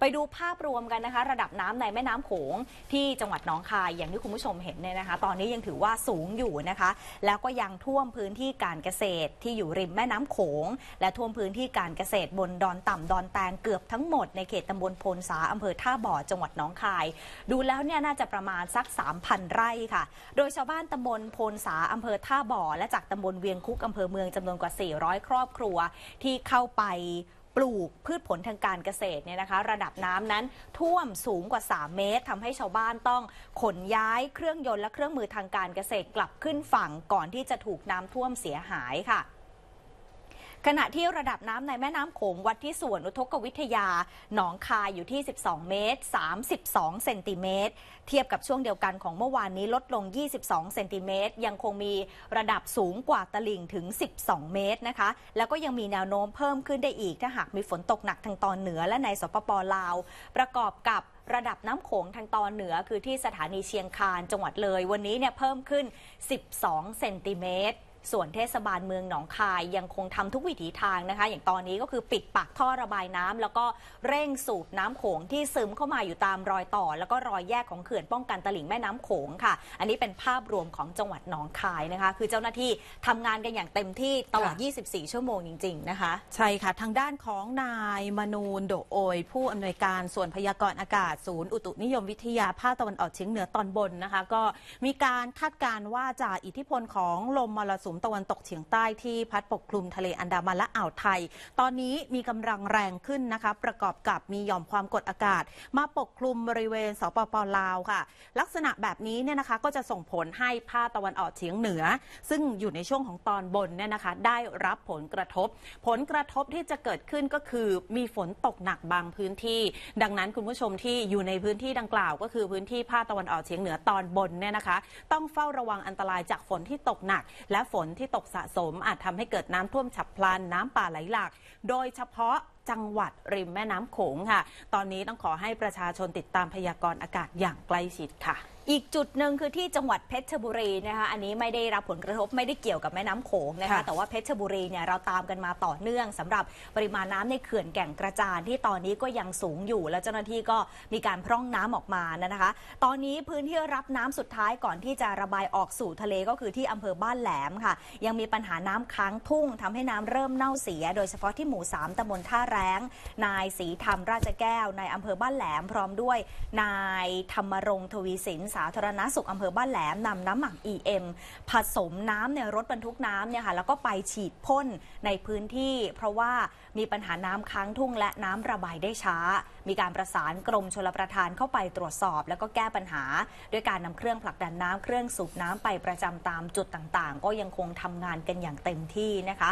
ไปดูภาพรวมกันนะคะระดับน้ำในแม่น้ำโขงที่จังหวัดน้องคายอย่างที่คุณผู้ชมเห็นเนี่ยนะคะตอนนี้ยังถือว่าสูงอยู่นะคะ แล้วก็ยังท่วมพื้นที่การเกษตร ที่อยู่ริมแม่น้ำโขงและท่วมพื้นที่การเกษตรบนดอนต่ำดอนแตงเกือบทั้งหมดในเขตตำบลโพนสาอำเภอท่าบ่อจังหวัดน้องคาย ดูแล้วเนี่ยน่าจะประมาณสัก3,000ไร่ค่ะ โดยชาวบ้านตำบลโพนสาอำเภอท่าบ่อและจากตำบลเวียงคุกอำเภอเมืองจำนวนกว่า400ครอบครัวที่เข้าไปปลูกพืชผลทางการเกษตรเนี่ยนะคะ ระดับน้ำนั้นท่วมสูงกว่า 3 เมตรทำให้ชาวบ้านต้องขนย้ายเครื่องยนต์และเครื่องมือทางการเกษตรกลับขึ้นฝั่งก่อนที่จะถูกน้ำท่วมเสียหายค่ะขณะที่ระดับน้ำในแม่น้ำโขงวัดที่ส่วนอุทกวิทยาหนองคายอยู่ที่ 12 เมตร 32 เซนติเมตร เทียบกับช่วงเดียวกันของเมื่อวานนี้ลดลง 22 เซนติเมตร ยังคงมีระดับสูงกว่าตลิ่งถึง 12 เมตรนะคะ แล้วก็ยังมีแนวโน้มเพิ่มขึ้นได้อีกถ้าหากมีฝนตกหนักทางตอนเหนือและในสปปลาว ประกอบกับระดับน้ำโขงทางตอนเหนือ คือที่สถานีเชียงคานจังหวัดเลย วันนี้เนี่ยเพิ่มขึ้น 12 เซนติเมตรส่วนเทศบาลเมืองหนองคาย ยังคงทำทุกวิถีทางนะคะ อย่างตอนนี้ก็คือปิดปากท่อระบายน้ำ แล้วก็เร่งสูบน้ำโขงที่ซึมเข้ามาอยู่ตามรอยต่อ แล้วก็รอยแยกของเขื่อนป้องกันตลิ่งแม่น้ำโขงค่ะ อันนี้เป็นภาพรวมของจังหวัดหนองคายนะคะ คือเจ้าหน้าที่ทำงานกันอย่างเต็มที่ตลอด 24 ชั่วโมงจริง ๆ นะคะ ใช่ค่ะทางด้านของนายมนูนโดโอย ผู้อำนวยการส่วนพยากรณ์อากาศศูนย์อุตุนิยมวิทยาภาคตะวันออกเฉียงเหนือตอนบนนะคะ ก็มีการคาดการณ์ว่าจากอิทธิพลของลมมรสุมตะวันตกเฉียงใต้ที่พัดปกคลุมทะเลอันดามันและอ่าวไทย ตอนนี้มีกำลังแรงขึ้นนะคะ ประกอบกับมีหย่อมความกดอากาศมาปกคลุมบริเวณสปปลาวค่ะ ลักษณะแบบนี้เนี่ยนะคะก็จะส่งผลให้ภาคตะวันออกเฉียงเหนือ ซึ่งอยู่ในช่วงของตอนบนเนี่ยนะคะ ได้รับผลกระทบ ผลกระทบที่จะเกิดขึ้นก็คือมีฝนตกหนักบางพื้นที่ ดังนั้นคุณผู้ชมที่อยู่ในพื้นที่ดังกล่าว ก็คือพื้นที่ภาคตะวันออกเฉียงเหนือตอนบนเนี่ยนะคะ ต้องเฝ้าระวังอันตรายจากฝนที่ตกหนัก และฝนนที่ตกสะสมอาจทำให้เกิดน้ำท่วมฉับพลันน้ำป่าไหลหลาก โดยเฉพาะจังหวัดริมแม่น้ำโขงค่ะ ตอนนี้ต้องขอให้ประชาชนติดตามพยากรณ์อากาศอย่างใกล้ชิดค่ะอีกจุดหนึ่งคือที่จังหวัดเพชรบุรีนะคะอันนี้ไม่ได้รับผลกระทบไม่ได้เกี่ยวกับแม่น้ำโขงนะคะแต่ว่าเพชรบุรีเนี่ยเราตามกันมาต่อเนื่องสำหรับปริมาณน้ำในเขื่อนแก่งกระจานที่ตอนนี้ก็ยังสูงอยู่ แล้วเจ้าหน้าที่ก็มีการพร่องน้ำออกมานะคะ ตอนนี้พื้นที่รับน้ำสุดท้ายก่อนที่จะระบายออกสู่ทะเลก็คือที่อำเภอบ้านแหลมค่ะยังมีปัญหาน้ำค้างทุ่งทำให้น้ำเริ่มเน่าเสีย โดยเฉพาะที่หมู่สามตบลท่าแรงนายศรีธรรมราชแก้วนายอำเภอบ้านแหลมพร้อมด้วยนายธรรมรงค์ทวีสินสสาธารณสุขอำเภอบ้านแหลมนำน้ำหมัก EM ผสมน้ำในรถบรรทุกน้ำเนี่ยค่ะแล้วก็ไปฉีดพ่นในพื้นที่ เพราะว่ามีปัญหาน้ำค้างทุ่งและน้ำระบายได้ช้า มีการประสานกรมชลประทานเข้าไปตรวจสอบ แล้วก็แก้ปัญหา ด้วยการนำเครื่องผลักดันน้ำเครื่องสูบน้ำไปประจำตามจุดต่าง ๆ ก็ยังคงทำงานกันอย่างเต็มที่นะคะ